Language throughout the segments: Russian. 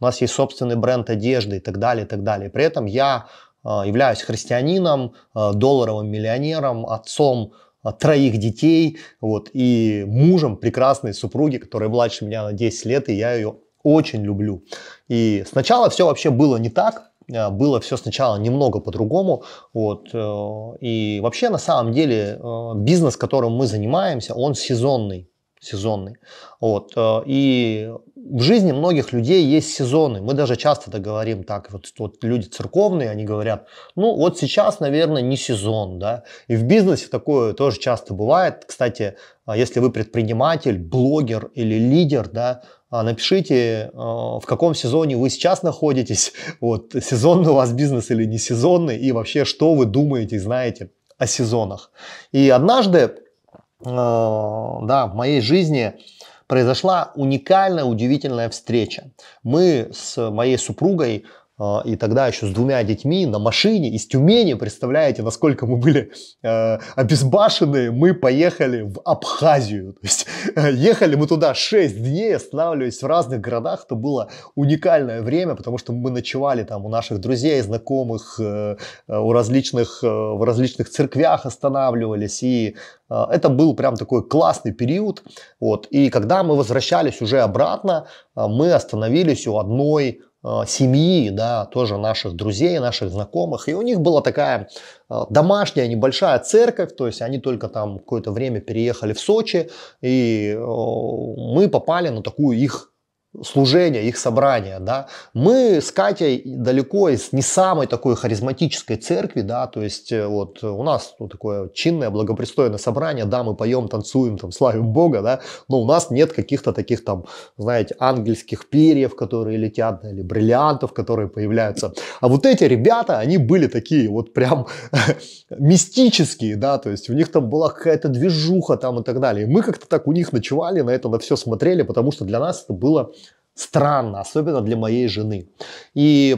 у нас есть собственный бренд одежды и так далее, и так далее. При этом я э, являюсь христианином, э, долларовым миллионером, отцом э, троих детей, вот, и мужем прекрасной супруги, которая младше меня на 10 лет, и я ее очень люблю. И сначала все вообще было не так, было все сначала немного по-другому. Вот. И вообще, на самом деле, бизнес, которым мы занимаемся, он сезонный сезонный. Вот. Э, и в жизни многих людей есть сезоны. Мы даже часто это говорим так. Вот, вот люди церковные, они говорят, ну вот сейчас, наверное, не сезон. Да? И в бизнесе такое тоже часто бывает. Кстати, а, если вы предприниматель, блогер или лидер, да, а, напишите, э, в каком сезоне вы сейчас находитесь, вот, сезонный у вас бизнес или не сезонный, и вообще, что вы думаете и знаете о сезонах. И однажды Э, да, в моей жизни произошла уникальная, удивительная встреча. Мы с моей супругой а, и тогда еще с двумя детьми на машине из Тюмени, представляете, насколько мы были э, обезбашены, мы поехали в Абхазию. То есть э, ехали мы туда 6 дней, останавливались в разных городах. Это было уникальное время, потому что мы ночевали там у наших друзей, знакомых, э, э, у различных, э, в различных церквях останавливались. И э, это был прям такой классный период. Вот. И когда мы возвращались уже обратно, э, мы остановились у одной Э, семьи, да, тоже наших друзей, наших знакомых. И у них была такая э, домашняя небольшая церковь, то есть они только там какое-то время переехали в Сочи, и э, мы попали на такую их служения, их собрания, да. Мы с Катей далеко из не самой такой харизматической церкви, да, то есть э, вот у нас ну, такое чинное, благопристойное собрание, да, мы поем, танцуем, там, славим Бога, да, но у нас нет каких-то таких там, знаете, ангельских перьев, которые летят, или бриллиантов, которые появляются. А вот эти ребята, они были такие вот прям мистические, да, то есть у них там была какая-то движуха там и так далее. И мы как-то так у них ночевали, на это на все смотрели, потому что для нас это было странно, особенно для моей жены. И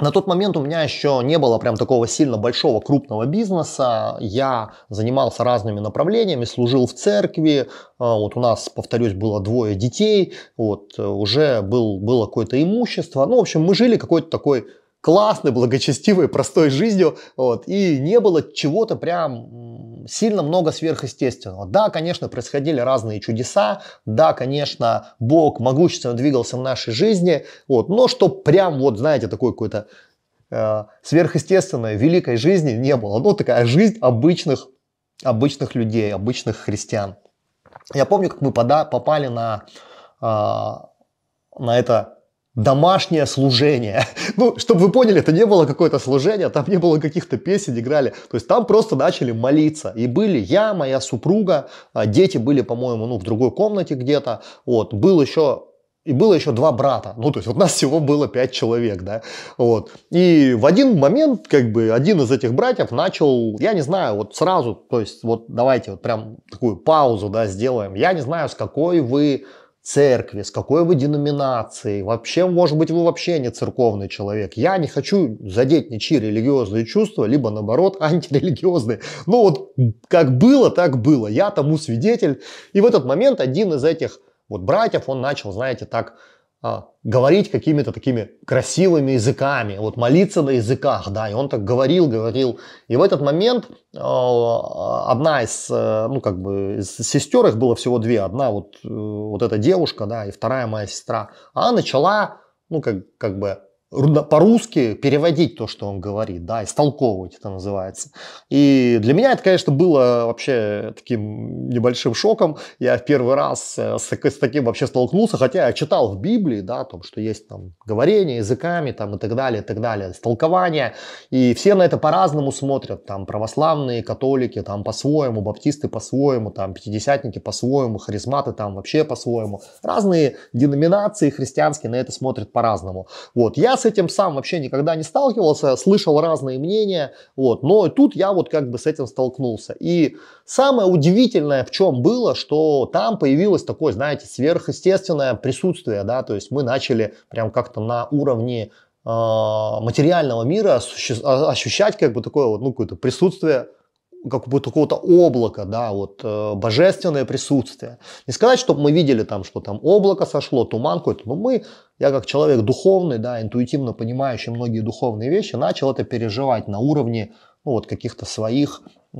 на тот момент у меня еще не было прям такого сильно большого крупного бизнеса. Я занимался разными направлениями, служил в церкви. А, вот у нас, повторюсь, было двое детей. Вот э, уже был, было какое-то имущество. Ну, в общем, мы жили какой-то такой классной, благочестивой, простой жизнью, вот, и не было чего-то прям сильно много сверхъестественного. Да, конечно, происходили разные чудеса, да, конечно, Бог могущественно двигался в нашей жизни, вот, но что прям вот, знаете, такой какой-то э, сверхъестественной, великой жизни не было. Ну, такая жизнь обычных, обычных людей, обычных христиан. Я помню, как мы попали на, э, на это домашнее служение. Ну, чтобы вы поняли, это не было какое-то служение, там не было каких-то песен, играли. То есть там просто начали молиться. И были я, моя супруга, а дети были, по-моему, ну, в другой комнате где-то. Вот, был еще и было еще два брата. Ну, то есть, вот нас всего было пять человек, да. Вот. И в один момент, как бы, один из этих братьев начал, я не знаю, вот сразу, то есть, вот давайте вот прям такую паузу, да, сделаем. Я не знаю, с какой вы церкви, с какой вы деноминацией, вообще, может быть, вы вообще не церковный человек. Я не хочу задеть ничьи религиозные чувства, либо наоборот, антирелигиозные. Но ну, вот как было, так было. Я тому свидетель. И в этот момент один из этих вот братьев, он начал, знаете, так а, говорить какими-то такими красивыми языками, вот молиться на языках, да, и он так говорил, говорил. И в этот момент а, одна из, э, ну, как бы, из сестер, их было всего две, одна вот, э, вот эта девушка, да, и вторая моя сестра, она начала, ну, как, как бы по-русски переводить то, что он говорит, да, истолковывать это называется. И для меня это, конечно, было вообще таким небольшим шоком. Я в первый раз э, с, с таким вообще столкнулся, хотя я читал в Библии, да, о том, что есть там говорение языками там и так далее, и так далее, истолкование. И все на это по-разному смотрят, там православные, католики, там по-своему, баптисты по-своему, там пятидесятники по-своему, харизматы там вообще по-своему. Разные деноминации христианские на это смотрят по-разному. Вот, я с этим сам вообще никогда не сталкивался, слышал разные мнения, вот, но тут я вот как бы с этим столкнулся. И самое удивительное в чем было, что там появилось такое, знаете, сверхъестественное присутствие, да, то есть мы начали прям как-то на уровне э, материального мира а, ощущать как бы такое вот, ну, какое-то присутствие как будто какого-то облака, да, вот э, божественное присутствие. Не сказать, чтобы мы видели там, что там облако сошло, туман какой-то, но мы, я как человек духовный, да, интуитивно понимающий многие духовные вещи, начал это переживать на уровне ну, вот каких-то своих э,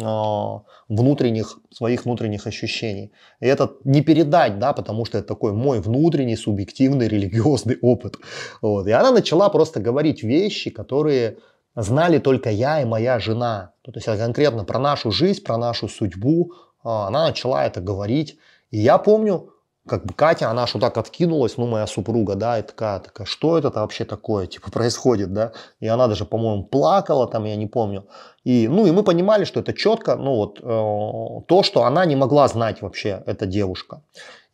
внутренних, своих внутренних ощущений. И это не передать, да, потому что это такой мой внутренний, субъективный, религиозный опыт. Вот. И она начала просто говорить вещи, которые знали только я и моя жена. Ну, то есть конкретно про нашу жизнь, про нашу судьбу. А, она начала это говорить. И я помню, как бы Катя, она что так откинулась, ну, моя супруга, да, и такая, такая, что это вообще такое, типа, происходит, да, и она даже, по-моему, плакала там, я не помню, и, ну, и мы понимали, что это четко, ну, вот, э, то, что она не могла знать вообще, эта девушка,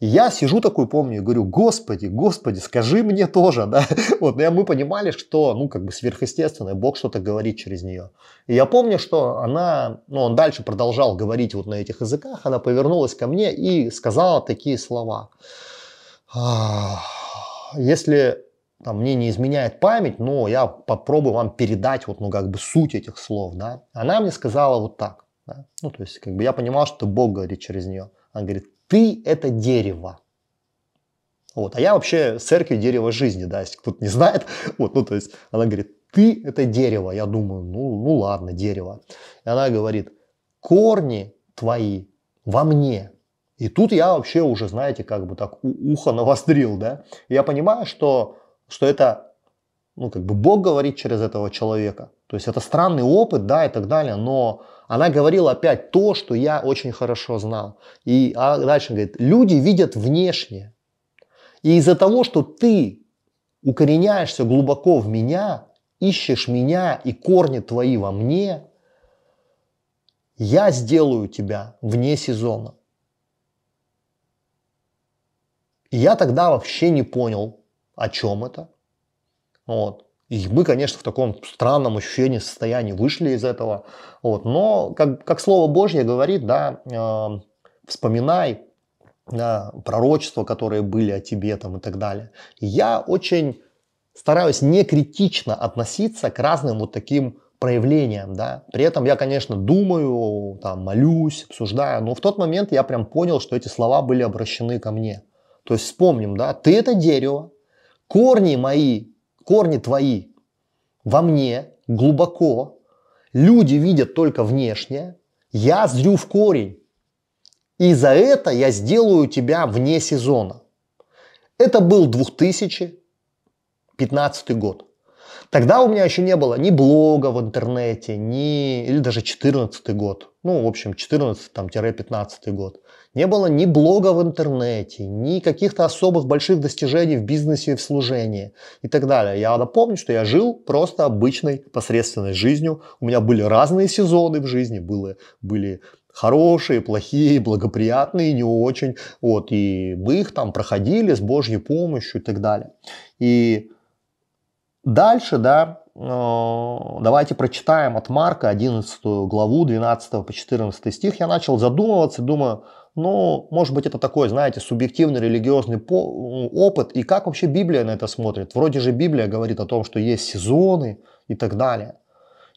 и я сижу такой, помню, и говорю, господи, господи, скажи мне тоже, да. Вот, и мы понимали, что, ну, как бы сверхъестественное, Бог что-то говорит через нее. И я помню, что она, ну, он дальше продолжал говорить вот на этих языках, она повернулась ко мне и сказала такие слова. Если там, мне не изменяет память, но я попробую вам передать вот, ну, как бы суть этих слов, да. Она мне сказала вот так, да? ну, то есть, как бы я понимал, что Бог говорит через нее. Она говорит, ты – это дерево. Вот. А я вообще с церкви дерево жизни, да, если кто-то не знает. Вот, ну, то есть она говорит, ты – это дерево. Я думаю, ну, ну ладно, дерево. И она говорит, корни твои во мне. И тут я вообще уже, знаете, как бы так ухо навострил, да. И я понимаю, что, что это ну, как бы Бог говорит через этого человека. То есть это странный опыт, да, и так далее, но она говорила опять то, что я очень хорошо знал. И а дальше говорит, люди видят внешне. И из-за того, что ты укореняешься глубоко в меня, ищешь меня и корни твои во мне, я сделаю тебя вне сезона. И я тогда вообще не понял, о чем это. Вот. И мы, конечно, в таком странном ощущении, состоянии вышли из этого. Вот. Но, как, как Слово Божье говорит, да, э, вспоминай да, пророчества, которые были о тебе там, и так далее. я очень стараюсь не критично относиться к разным вот таким проявлениям, да. При этом я, конечно, думаю, там, молюсь, обсуждаю, но в тот момент я прям понял, что эти слова были обращены ко мне. То есть вспомним, да, ты это дерево, корни мои корни твои во мне, глубоко. Люди видят только внешнее. Я зрю в корень. И за это я сделаю тебя вне сезона. Это был 2015 год. Тогда у меня еще не было ни блога в интернете, ни... или даже 14 год. Ну, в общем, 14-15 год. Не было ни блога в интернете, ни каких-то особых больших достижений в бизнесе и в служении и так далее. Я надо помнить, что я жил просто обычной посредственной жизнью. У меня были разные сезоны в жизни, были, были хорошие, плохие, благоприятные, не очень. Вот, и мы их там проходили с Божьей помощью и так далее. И дальше, да, э, давайте прочитаем от Марка 11 главу 12 по 14 стих. Я начал задумываться, думаю, но, ну, может быть, это такой, знаете, субъективный религиозный опыт, и как вообще Библия на это смотрит? Вроде же Библия говорит о том, что есть сезоны и так далее.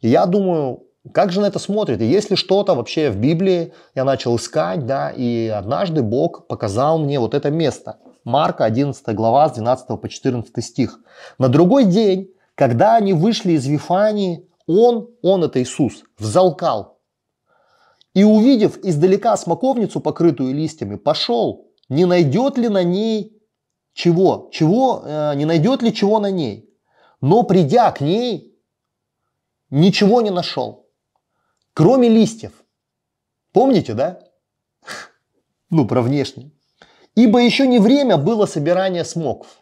И я думаю, как же на это смотрит? И есть ли что-то вообще в Библии? Я начал искать, да, и однажды Бог показал мне вот это место. Марка 11 глава с 12 по 14 стих. На другой день, когда они вышли из Вифании, он, он это Иисус, взалкал, и, увидев издалека смоковницу, покрытую листьями, пошел. Не найдет ли на ней чего? Чего? Э, не найдет ли чего на ней? Но придя к ней, ничего не нашел. Кроме листьев. Помните, да? Ну, про внешний. Ибо еще не время было собирания смоков.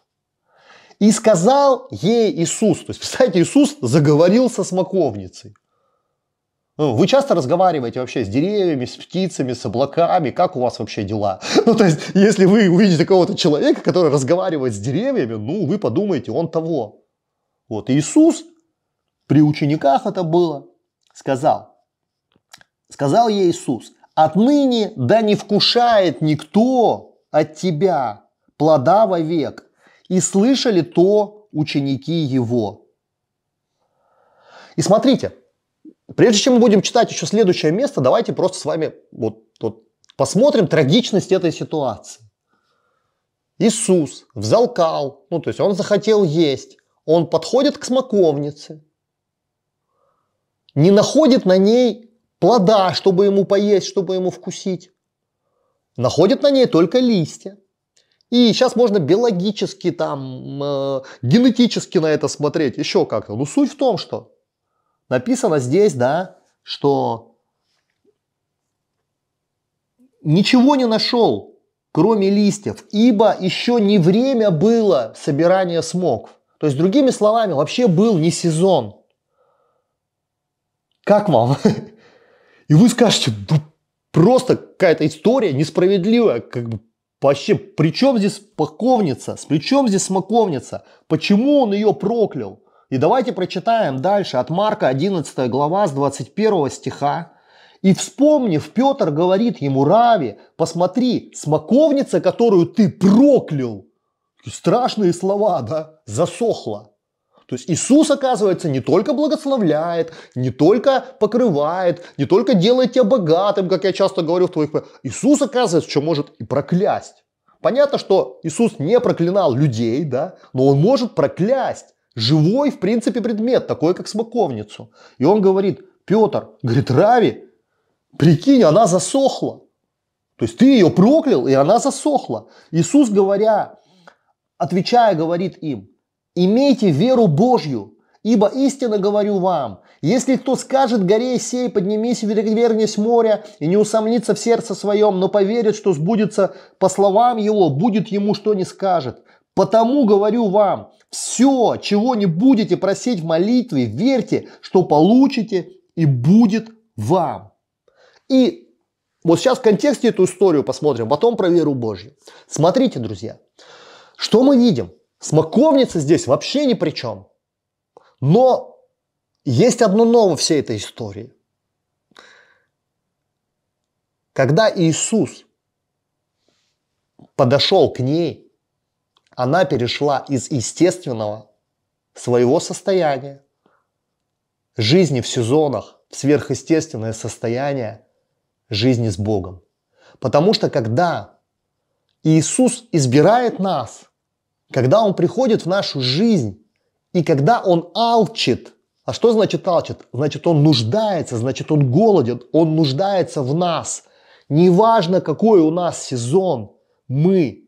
И сказал ей Иисус, то есть, представьте, Иисус заговорил со смоковницей. Ну, вы часто разговариваете вообще с деревьями, с птицами, с облаками? Как у вас вообще дела? Ну, то есть, если вы увидите кого-то человека, который разговаривает с деревьями, ну, вы подумаете, он того. Вот Иисус при учениках это было, сказал, сказал ей Иисус, отныне да не вкушает никто от тебя плода вовек. И слышали то ученики его. И смотрите, Прежде чем мы будем читать еще следующее место, давайте просто с вами вот, вот посмотрим трагичность этой ситуации. Иисус взалкал, ну то есть он захотел есть, он подходит к смоковнице, не находит на ней плода, чтобы ему поесть, чтобы ему вкусить, находит на ней только листья. И сейчас можно биологически, там, э, генетически на это смотреть, еще как-то. Но ну, суть в том, что Написано здесь, да, что ничего не нашел, кроме листьев, ибо еще не время было собирания смог. То есть, другими словами, вообще был не сезон. Как вам? И вы скажете, просто какая-то история несправедливая, как бы вообще, при чем здесь паковница, при чем здесь смоковница, почему он ее проклял? И давайте прочитаем дальше от Марка 11 глава с 21 стиха. И вспомнив, Петр говорит ему, Рави, посмотри, смоковница, которую ты проклял. Страшные слова, да? Засохла. То есть Иисус, оказывается, не только благословляет, не только покрывает, не только делает тебя богатым, как я часто говорю в твоих... Иисус, оказывается, что может и проклясть. Понятно, что Иисус не проклинал людей, да, но он может проклясть живой, в принципе, предмет, такой, как смоковницу. И он говорит, Петр, говорит, Рави, прикинь, она засохла. То есть ты ее проклял, и она засохла. Иисус, говоря, отвечая, говорит им, имейте веру Божью, Ибо истинно говорю вам, если кто скажет горе сей, поднимись и вернись море и не усомнится в сердце своем, но поверит, что сбудется по словам его, будет ему что не скажет. Потому говорю вам, все, чего не будете просить в молитве, верьте, что получите и будет вам. И вот сейчас в контексте эту историю посмотрим, потом про веру Божью. Смотрите, друзья, что мы видим? Смоковница здесь вообще ни при чем. Но есть одно новое всей этой истории. Когда Иисус подошел к ней, она перешла из естественного своего состояния, жизни в сезонах, в сверхъестественное состояние жизни с Богом. Потому что когда Иисус избирает нас, когда Он приходит в нашу жизнь, и когда Он алчит, а что значит алчит? Значит, Он нуждается, значит, Он голоден, Он нуждается в нас. Неважно, какой у нас сезон, мы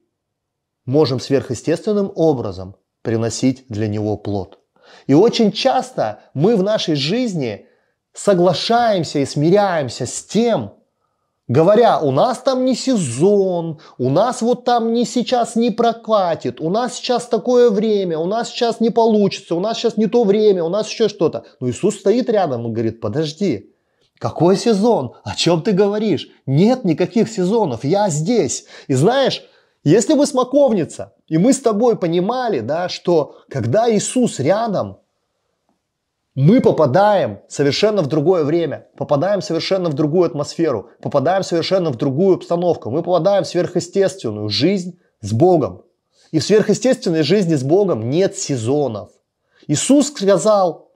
можем сверхъестественным образом приносить для него плод. И очень часто мы в нашей жизни соглашаемся и смиряемся с тем, говоря, у нас там не сезон, у нас вот там не сейчас не прокатит, у нас сейчас такое время, у нас сейчас не получится, у нас сейчас не то время, у нас еще что-то. Но Иисус стоит рядом и говорит, подожди, какой сезон? О чем ты говоришь? Нет никаких сезонов, я здесь. И знаешь, если вы смоковница, и мы с тобой понимали, да, что когда Иисус рядом, мы попадаем совершенно в другое время, попадаем совершенно в другую атмосферу, попадаем совершенно в другую обстановку, мы попадаем в сверхъестественную жизнь с Богом. И в сверхъестественной жизни с Богом нет сезонов. Иисус сказал,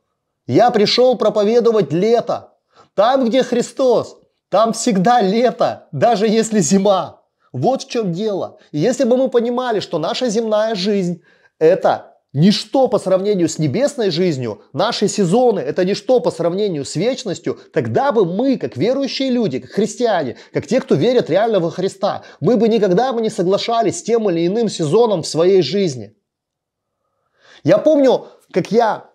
я пришел проповедовать лето. Там, где Христос, там всегда лето, даже если зима. Вот в чем дело. И если бы мы понимали, что наша земная жизнь – это ничто по сравнению с небесной жизнью, наши сезоны – это ничто по сравнению с вечностью, тогда бы мы, как верующие люди, как христиане, как те, кто верит реально во Христа, мы бы никогда бы не соглашались с тем или иным сезоном в своей жизни. Я помню, как я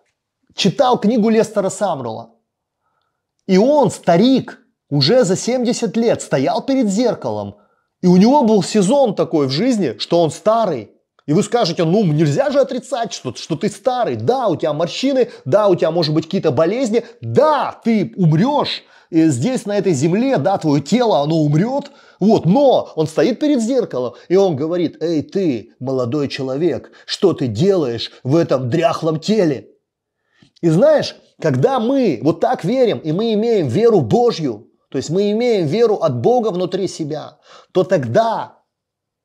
читал книгу Лестера Самрула. И он, старик, уже за 70 лет стоял перед зеркалом – и у него был сезон такой в жизни, что он старый. И вы скажете, ну нельзя же отрицать, что, что ты старый. Да, у тебя морщины, да, у тебя может быть какие-то болезни. Да, ты умрешь и э, здесь на этой земле, да, твое тело, оно умрет. Вот, но он стоит перед зеркалом, и он говорит, эй ты, молодой человек, что ты делаешь в этом дряхлом теле? И знаешь, когда мы вот так верим, и мы имеем веру Божью, то есть мы имеем веру от Бога внутри себя, то тогда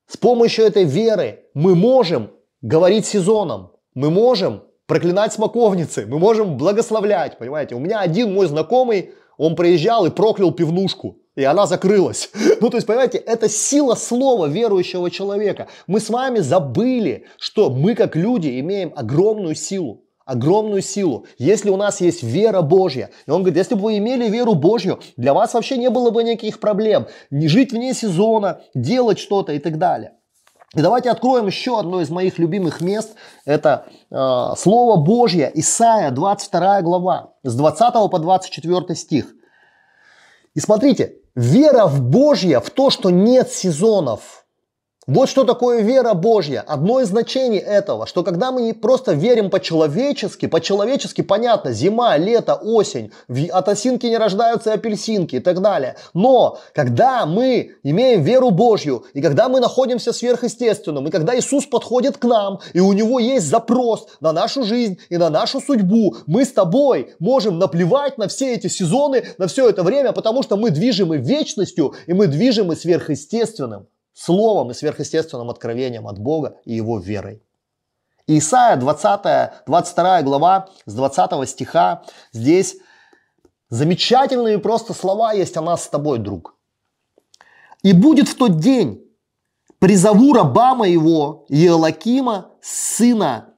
с помощью этой веры мы можем говорить сезоном, мы можем проклинать смоковницы, мы можем благословлять, понимаете? У меня один мой знакомый, он приезжал и проклял пивнушку, и она закрылась. Ну, то есть, понимаете, это сила слова верующего человека. Мы с вами забыли, что мы как люди имеем огромную силу огромную силу, если у нас есть вера Божья. И он говорит, если бы вы имели веру Божью, для вас вообще не было бы никаких проблем. Не жить вне сезона, делать что-то и так далее. И давайте откроем еще одно из моих любимых мест. Это э, Слово Божье, Исаия, 22 глава, с 20 по 24 стих. И смотрите, вера в Божье, в то, что нет сезонов – вот что такое вера Божья. Одно из значений этого, что когда мы не просто верим по-человечески, по-человечески понятно, зима, лето, осень, от осинки не рождаются апельсинки и так далее. Но когда мы имеем веру Божью, и когда мы находимся сверхъестественным, и когда Иисус подходит к нам, и у него есть запрос на нашу жизнь и на нашу судьбу, мы с тобой можем наплевать на все эти сезоны, на все это время, потому что мы движимы вечностью, и мы движимы сверхъестественным словом и сверхъестественным откровением от Бога и его верой. Исайя 20, 22 глава с 20 стиха, здесь замечательные просто слова есть о нас с тобой, друг. «И будет в тот день, призову раба моего Елакима, сына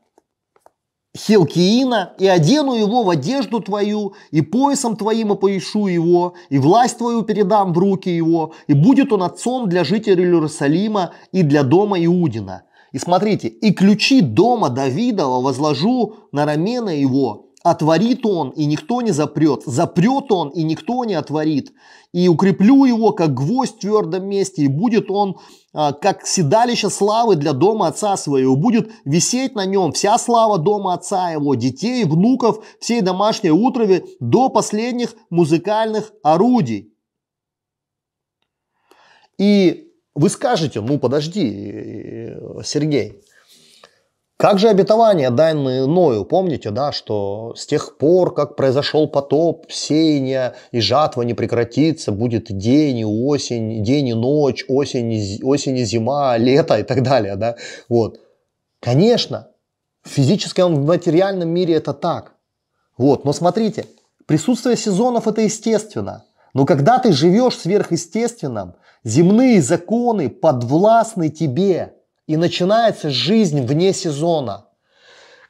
Хилкиина, и одену его в одежду твою, и поясом твоим опоишу его, и власть твою передам в руки его, и будет он отцом для жителей Иерусалима и для дома Иудина. И смотрите, и ключи дома Давидова возложу на рамена его, отворит он, и никто не запрет, запрет он, и никто не отворит, и укреплю его, как гвоздь в твердом месте, и будет он, а, как седалище славы для дома отца своего, будет висеть на нем вся слава дома отца его, детей, внуков, всей домашней утрови до последних музыкальных орудий. И вы скажете, ну подожди, э, э, Сергей, как же обетование, данное Ною, помните, да, что с тех пор, как произошел потоп, сеяние и жатва не прекратится, будет день и осень, день и ночь, осень и, осень и зима, лето и так далее, да, вот. Конечно, в физическом, в материальном мире это так. Вот, но смотрите, присутствие сезонов это естественно. Но когда ты живешь сверхъестественным, земные законы подвластны тебе – и начинается жизнь вне сезона.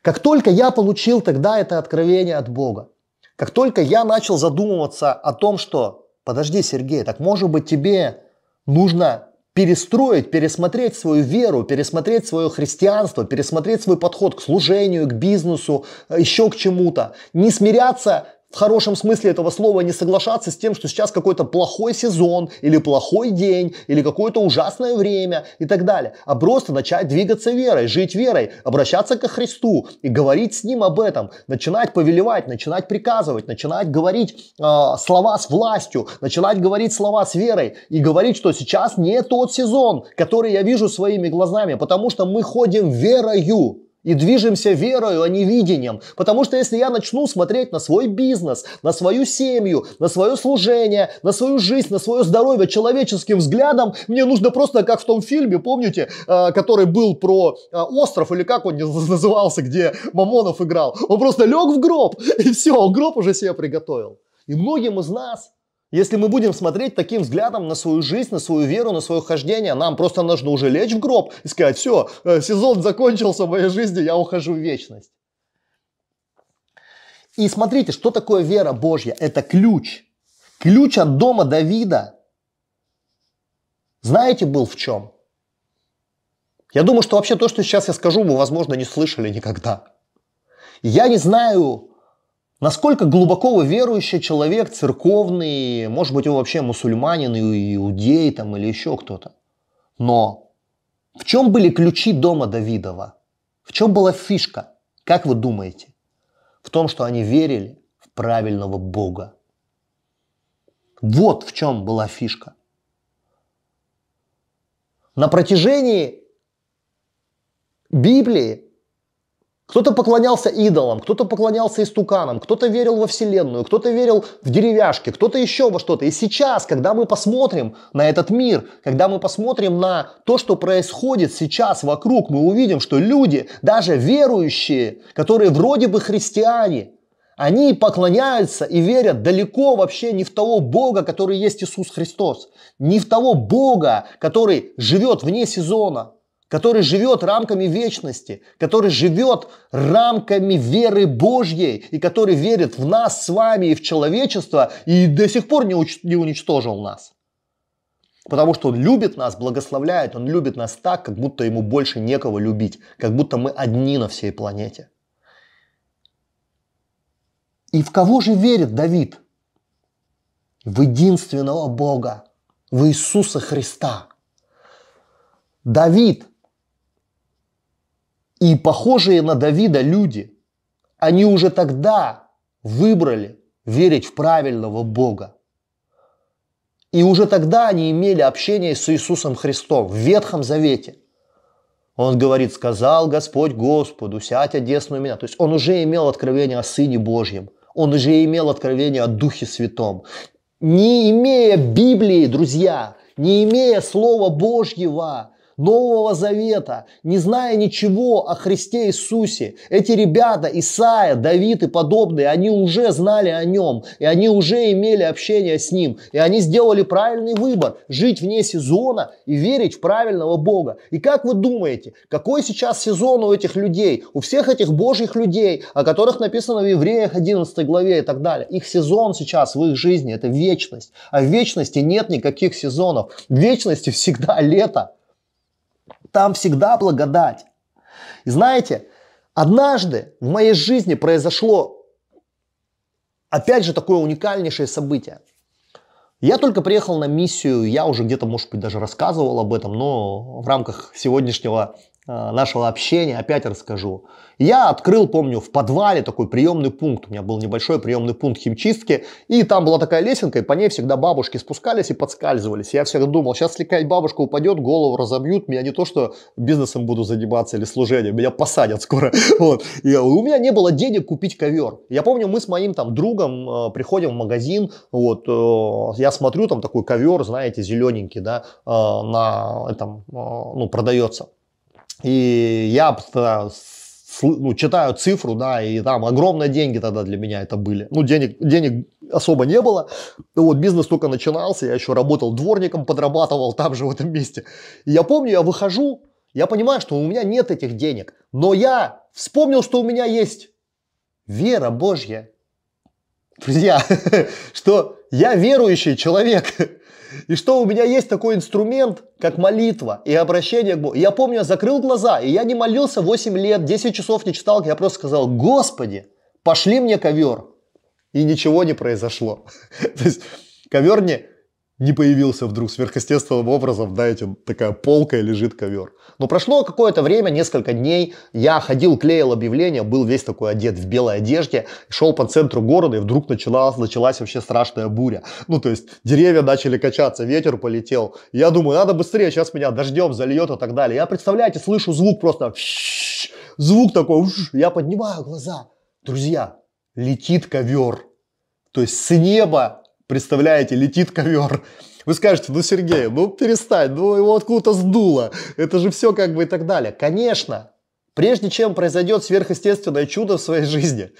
Как только я получил тогда это откровение от Бога, как только я начал задумываться о том, что, подожди, Сергей, так может быть тебе нужно перестроить, пересмотреть свою веру, пересмотреть свое христианство, пересмотреть свой подход к служению, к бизнесу, э, еще к чему-то. Не смиряться в хорошем смысле этого слова не соглашаться с тем, что сейчас какой-то плохой сезон, или плохой день, или какое-то ужасное время и так далее, а просто начать двигаться верой, жить верой, обращаться ко Христу и говорить с Ним об этом, начинать повелевать, начинать приказывать, начинать говорить э, слова с властью, начинать говорить слова с верой и говорить, что сейчас не тот сезон, который я вижу своими глазами, потому что мы ходим верою и движемся верою, а не видением. Потому что если я начну смотреть на свой бизнес, на свою семью, на свое служение, на свою жизнь, на свое здоровье человеческим взглядом, мне нужно просто, как в том фильме, помните, э, который был про э, остров, или как он назывался, где Мамонов играл. Он просто лег в гроб, и все, гроб уже себе приготовил. И многим из нас если мы будем смотреть таким взглядом на свою жизнь, на свою веру, на свое хождение, нам просто нужно уже лечь в гроб и сказать, все, э, сезон закончился в моей жизни, я ухожу в вечность. И смотрите, что такое вера Божья? Это ключ. Ключ от дома Давида. Знаете, был в чем? Я думаю, что вообще то, что сейчас я скажу, вы, возможно, не слышали никогда. Я не знаю, Насколько глубоко вы верующий человек, церковный, может быть, вы вообще мусульманин, иудей там, или еще кто-то. Но в чем были ключи дома Давидова? В чем была фишка? Как вы думаете? В том, что они верили в правильного Бога. Вот в чем была фишка. На протяжении Библии кто-то поклонялся идолам, кто-то поклонялся истуканам, кто-то верил во Вселенную, кто-то верил в деревяшки, кто-то еще во что-то. И сейчас, когда мы посмотрим на этот мир, когда мы посмотрим на то, что происходит сейчас вокруг, мы увидим, что люди, даже верующие, которые вроде бы христиане, они поклоняются и верят далеко вообще не в того Бога, который есть Иисус Христос, не в того Бога, который живет вне сезона, который живет рамками вечности, который живет рамками веры Божьей и который верит в нас с вами и в человечество и до сих пор не, уч- не уничтожил нас. Потому что Он любит нас, благословляет, Он любит нас так, как будто Ему больше некого любить, как будто мы одни на всей планете. И в кого же верит Давид? В единственного Бога, в Иисуса Христа. Давид и похожие на Давида люди, они уже тогда выбрали верить в правильного Бога. И уже тогда они имели общение с Иисусом Христом в Ветхом Завете. Он говорит, сказал Господь Господу, сядь одесную меня. То есть он уже имел откровение о Сыне Божьем. Он уже имел откровение о Духе Святом. Не имея Библии, друзья, не имея Слова Божьего, Нового Завета, не зная ничего о Христе Иисусе. Эти ребята, Исаия, Давид и подобные, они уже знали о нем, и они уже имели общение с ним, и они сделали правильный выбор – жить вне сезона и верить в правильного Бога. И как вы думаете, какой сейчас сезон у этих людей, у всех этих божьих людей, о которых написано в Евреях 11 главе и так далее? Их сезон сейчас в их жизни – это вечность, а в вечности нет никаких сезонов. В вечности всегда лето. Там всегда благодать. И знаете, однажды в моей жизни произошло, опять же, такое уникальнейшее событие. Я только приехал на миссию, я уже где-то, может быть, даже рассказывал об этом, но в рамках сегодняшнего Э, нашего общения, опять расскажу. Я открыл, помню, в подвале такой приемный пункт, у меня был небольшой приемный пункт химчистки, и там была такая лесенка, и по ней всегда бабушки спускались и подскальзывались. Я всегда думал, сейчас слекать бабушка упадет, голову разобьют, меня не то, что бизнесом буду заниматься или служением, меня посадят скоро. Вот. И у меня не было денег купить ковер. Я помню, мы с моим там другом э, приходим в магазин, вот, э, я смотрю, там такой ковер, знаете, зелененький, да, э, на этом, э, ну, продается. И я ну, читаю цифру, да, и там огромные деньги тогда для меня это были. Ну, денег, денег особо не было. Ну, вот бизнес только начинался, я еще работал дворником, подрабатывал там же в этом месте. И я помню, я выхожу, я понимаю, что у меня нет этих денег, но я вспомнил, что у меня есть вера Божья. Друзья, что я верующий человек. И что у меня есть такой инструмент, как молитва и обращение к Богу. Я помню, я закрыл глаза, и я не молился 8 лет, 10 часов не читал, я просто сказал, Господи, пошли мне ковер. И ничего не произошло. То есть ковер не не появился вдруг сверхъестественным образом, этим такая полка и лежит ковер. Но прошло какое-то время, несколько дней, я ходил, клеил объявления, был весь такой одет в белой одежде, шел по центру города, и вдруг началась, началась вообще страшная буря. Ну, то есть, деревья начали качаться, ветер полетел. Я думаю, надо быстрее, сейчас меня дождем зальет и так далее. Я, представляете, слышу звук просто, звук такой, я поднимаю глаза. Друзья, летит ковер. То есть, с неба представляете, летит ковер. Вы скажете, ну, Сергей, ну, перестань, ну, его откуда-то сдуло. Это же все как бы и так далее. Конечно, прежде чем произойдет сверхъестественное чудо в своей жизни,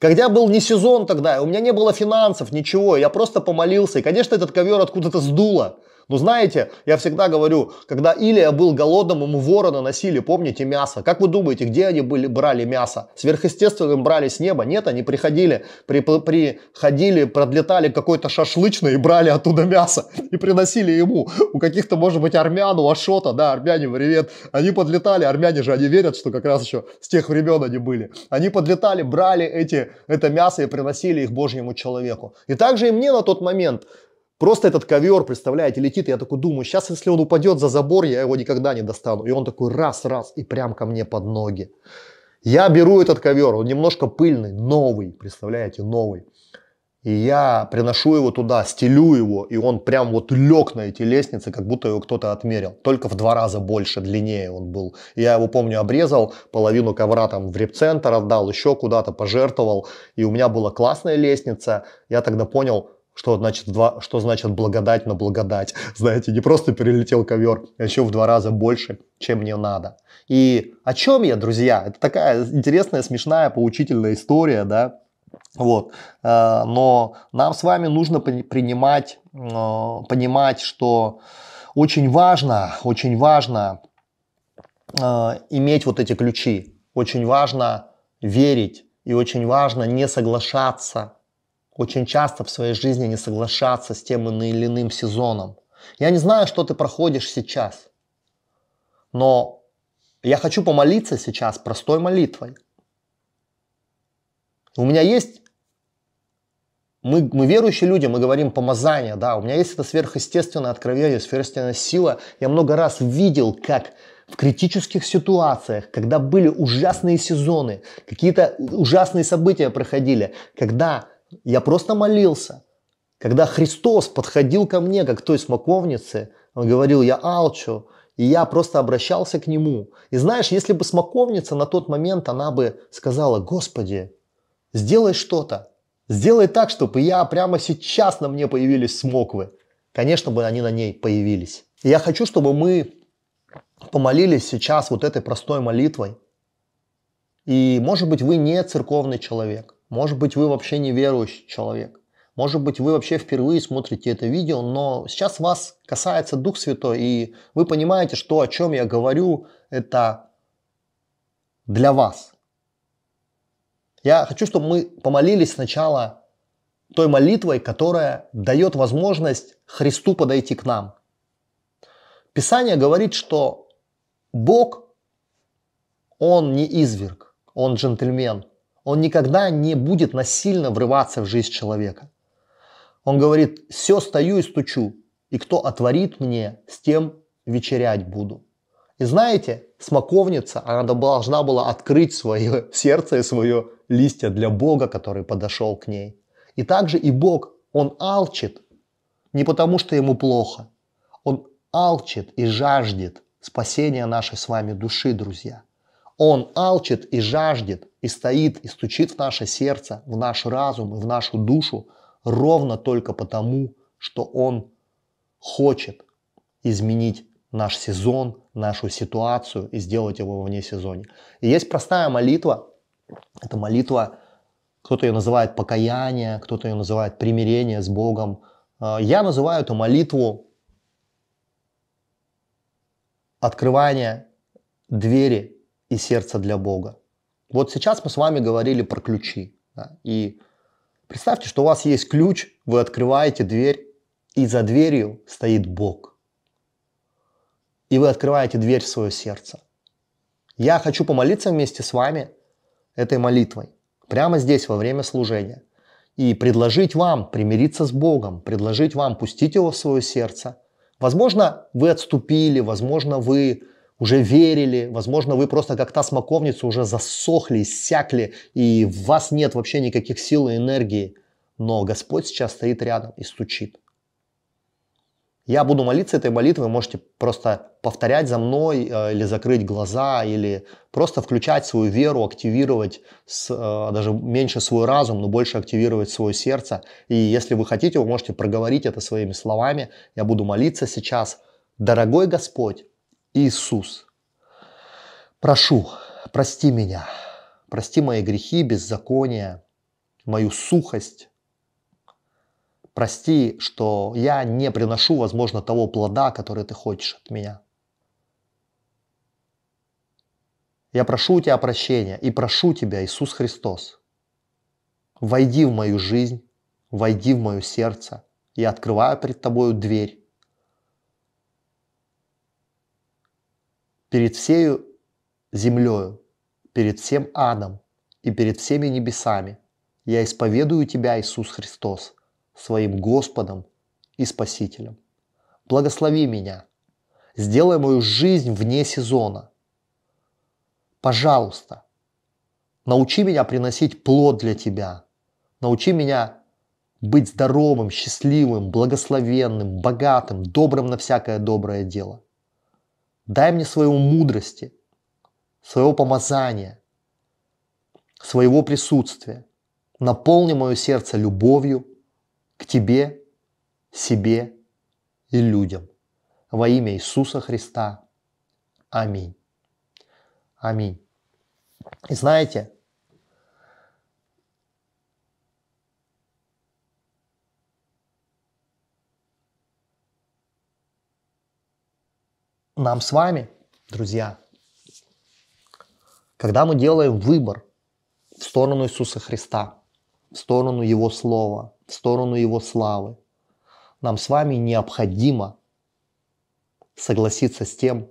когда был не сезон тогда, у меня не было финансов, ничего, я просто помолился. И, конечно, этот ковер откуда-то сдуло. Ну знаете, я всегда говорю, когда Илия был голодным, ему вороны носили, помните, мясо. Как вы думаете, где они были, брали мясо? Сверхъестественным брали с неба? Нет, они приходили, при, приходили, продлетали какой-то шашлычный и брали оттуда мясо и приносили ему. У каких-то, может быть, армян, у Ашота, да, армяне, привет. Они подлетали, армяне же, они верят, что как раз еще с тех времен они были. Они подлетали, брали эти, это мясо и приносили их Божьему человеку. И также и мне на тот момент Просто этот ковер, представляете, летит, и я такой думаю, сейчас если он упадет за забор, я его никогда не достану. И он такой раз-раз и прям ко мне под ноги. Я беру этот ковер, он немножко пыльный, новый, представляете, новый. И я приношу его туда, стелю его, и он прям вот лег на эти лестницы, как будто его кто-то отмерил. Только в два раза больше, длиннее он был. Я его, помню, обрезал, половину ковра там в репцентр отдал, еще куда-то пожертвовал. И у меня была классная лестница. Я тогда понял, что значит, два, что значит благодать на благодать? Знаете, не просто перелетел ковер, а еще в два раза больше, чем мне надо. И о чем я, друзья? Это такая интересная, смешная, поучительная история, да? Вот. Э, но нам с вами нужно принимать, э, понимать, что очень важно, очень важно э, иметь вот эти ключи. Очень важно верить и очень важно не соглашаться очень часто в своей жизни не соглашаться с тем или иным сезоном. Я не знаю, что ты проходишь сейчас, но я хочу помолиться сейчас простой молитвой. У меня есть, мы, мы верующие люди, мы говорим помазание, да, у меня есть это сверхъестественное откровение, сверхъестественная сила. Я много раз видел, как в критических ситуациях, когда были ужасные сезоны, какие-то ужасные события проходили, когда я просто молился. Когда Христос подходил ко мне, как к той смоковнице, он говорил, я алчу, и я просто обращался к нему. И знаешь, если бы смоковница на тот момент, она бы сказала, Господи, сделай что-то, сделай так, чтобы я прямо сейчас на мне появились смоквы. Конечно бы они на ней появились. И я хочу, чтобы мы помолились сейчас вот этой простой молитвой. И, может быть, вы не церковный человек – может быть, вы вообще неверующий человек. Может быть, вы вообще впервые смотрите это видео, но сейчас вас касается Дух Святой, и вы понимаете, что о чем я говорю, это для вас. Я хочу, чтобы мы помолились сначала той молитвой, которая дает возможность Христу подойти к нам. Писание говорит, что Бог, Он не изверг, Он джентльмен – он никогда не будет насильно врываться в жизнь человека. Он говорит, все стою и стучу, и кто отворит мне, с тем вечерять буду. И знаете, смоковница, она должна была открыть свое сердце и свое листья для Бога, который подошел к ней. И также и Бог, он алчит не потому, что ему плохо. Он алчит и жаждет спасения нашей с вами души, друзья. Он алчит и жаждет, и стоит, и стучит в наше сердце, в наш разум и в нашу душу ровно только потому, что Он хочет изменить наш сезон, нашу ситуацию и сделать его вне сезоне. И есть простая молитва. Это молитва, кто-то ее называет покаяние, кто-то ее называет примирение с Богом. А, я называю эту молитву открывание двери и сердце для Бога. Вот сейчас мы с вами говорили про ключи. Да, и представьте, что у вас есть ключ, вы открываете дверь, и за дверью стоит Бог. И вы открываете дверь в свое сердце. Я хочу помолиться вместе с вами этой молитвой, прямо здесь во время служения, и предложить вам примириться с Богом, предложить вам пустить его в свое сердце. Возможно, вы отступили, возможно, вы уже верили, возможно, вы просто как та смоковница уже засохли, иссякли, и в вас нет вообще никаких сил и энергии. Но Господь сейчас стоит рядом и стучит. Я буду молиться этой молитвой, можете просто повторять за мной э, или закрыть глаза, или просто включать свою веру, активировать с, э, даже меньше свой разум, но больше активировать свое сердце. И если вы хотите, вы можете проговорить это своими словами. Я буду молиться сейчас. Дорогой Господь, Иисус, прошу, прости меня, прости мои грехи, беззакония, мою сухость, прости, что я не приношу, возможно, того плода, который ты хочешь от меня. Я прошу у тебя прощения и прошу тебя, Иисус Христос, войди в мою жизнь, войди в мое сердце. Я открываю перед тобою дверь перед всею землею, перед всем адом и перед всеми небесами. Я исповедую Тебя, Иисус Христос, своим Господом и Спасителем. Благослови меня, сделай мою жизнь вне сезона. Пожалуйста, научи меня приносить плод для Тебя. Научи меня быть здоровым, счастливым, благословенным, богатым, добрым на всякое доброе дело – Дай мне своего мудрости, своего помазания, своего присутствия. Наполни мое сердце любовью к Тебе, себе и людям. Во имя Иисуса Христа. Аминь. Аминь. И знаете, нам с вами, друзья, когда мы делаем выбор в сторону Иисуса Христа, в сторону Его Слова, в сторону Его славы, нам с вами необходимо согласиться с тем,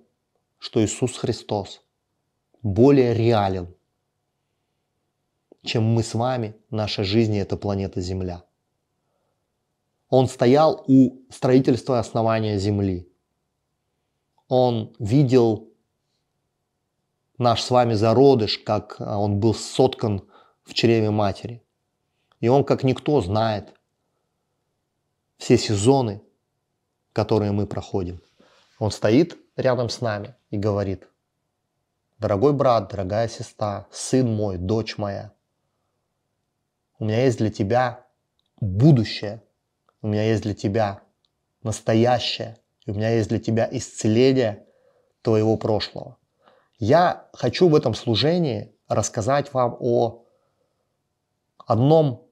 что Иисус Христос более реален, чем мы с вами, наша жизнь и эта планета Земля. Он стоял у строительства основания Земли – он видел наш с вами зародыш, как э, он был соткан в чреве матери. И он, как никто, знает все сезоны, которые мы проходим. Он стоит рядом с нами и говорит, дорогой брат, дорогая сестра, сын мой, дочь моя, у меня есть для тебя будущее, у меня есть для тебя настоящее, у меня есть для тебя исцеление твоего прошлого. Я хочу в этом служении рассказать вам о одном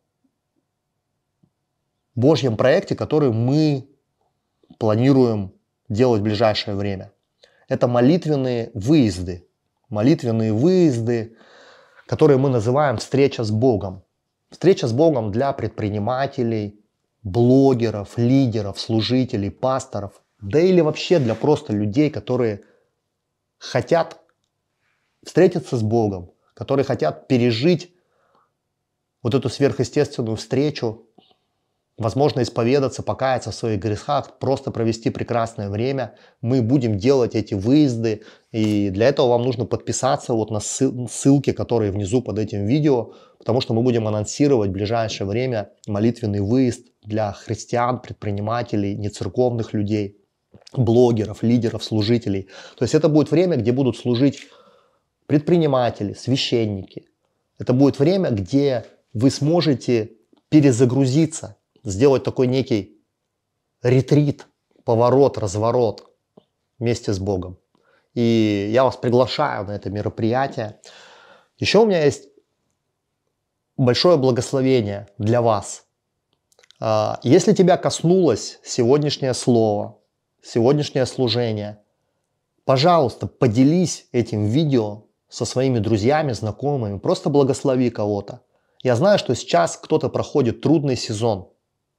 Божьем проекте, который мы планируем делать в ближайшее время. Это молитвенные выезды. Молитвенные выезды, которые мы называем «встреча с Богом». Встреча с Богом для предпринимателей, блогеров, лидеров, служителей, пасторов да или вообще для просто людей, которые хотят встретиться с Богом, которые хотят пережить вот эту сверхъестественную встречу, возможно, исповедаться, покаяться в своих грехах, просто провести прекрасное время. Мы будем делать эти выезды, и для этого вам нужно подписаться вот на ссылки, которые внизу под этим видео, потому что мы будем анонсировать в ближайшее время молитвенный выезд для христиан, предпринимателей, нецерковных людей – блогеров, лидеров, служителей. То есть это будет время, где будут служить предприниматели, священники. Это будет время, где вы сможете перезагрузиться, сделать такой некий ретрит, поворот, разворот вместе с Богом. И я вас приглашаю на это мероприятие. Еще у меня есть большое благословение для вас. А, если тебя коснулось сегодняшнее слово, сегодняшнее служение. Пожалуйста, поделись этим видео со своими друзьями, знакомыми, просто благослови кого-то. Я знаю, что сейчас кто-то проходит трудный сезон,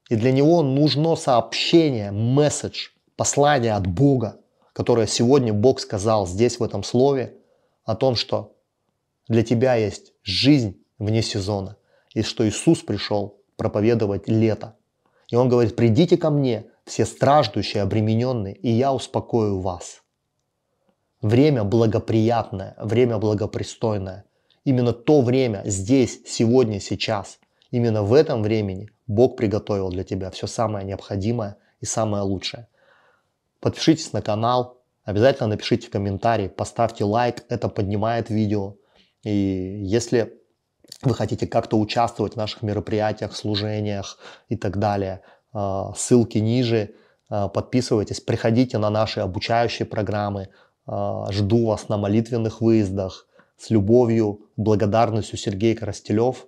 и для него нужно сообщение, месседж, послание от Бога, которое сегодня Бог сказал здесь в этом слове о том, что для тебя есть жизнь вне сезона, и что Иисус пришел проповедовать лето. И он говорит, придите ко мне, все страждущие, обремененные, и я успокою вас. Время благоприятное, время благопристойное. Именно то время здесь, сегодня, сейчас, именно в этом времени Бог приготовил для тебя все самое необходимое и самое лучшее. Подпишитесь на канал, обязательно напишите комментарий, поставьте лайк, это поднимает видео. И если вы хотите как-то участвовать в наших мероприятиях, служениях и так далее – а, ссылки ниже, а, подписывайтесь, приходите на наши обучающие программы, а, жду вас на молитвенных выездах. С любовью, благодарностью Сергей Коростелев.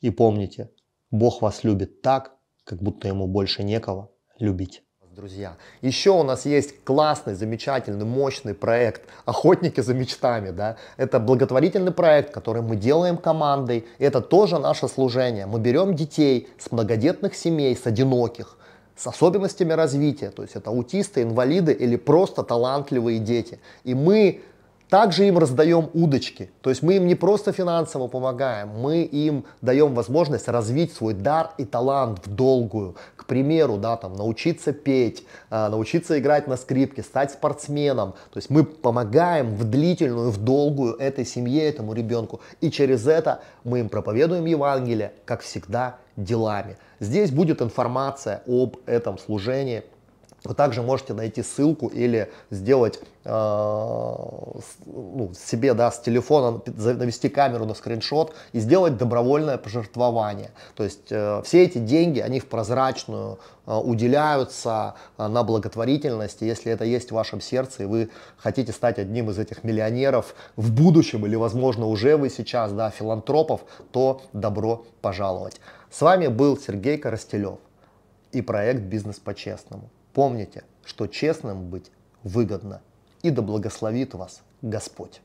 И помните, Бог вас любит так, как будто ему больше некого любить друзья. Еще у нас есть классный, замечательный, мощный проект «Охотники за мечтами». Да? Это благотворительный проект, который мы делаем командой. Это тоже наше служение. Мы берем детей с многодетных семей, с одиноких, с особенностями развития, то есть это аутисты, инвалиды или просто талантливые дети. И мы также им раздаем удочки, то есть мы им не просто финансово помогаем, мы им даем возможность развить свой дар и талант в долгую. К примеру, да, там, научиться петь, а, научиться играть на скрипке, стать спортсменом. То есть мы помогаем в длительную, в долгую этой семье, этому ребенку. И через это мы им проповедуем Евангелие, как всегда, делами. Здесь будет информация об этом служении – вы также можете найти ссылку или сделать э, ну, себе да, с телефона, навести камеру на скриншот и сделать добровольное пожертвование. То есть э, все эти деньги, они в прозрачную э, уделяются э, на благотворительность. если это есть в вашем сердце, и вы хотите стать одним из этих миллионеров в будущем, или, возможно, уже вы сейчас, да, филантропов, то добро пожаловать. С вами был Сергей Коростелев и проект «Бизнес по-честному». Помните, что честным быть выгодно. И да благословит вас Господь.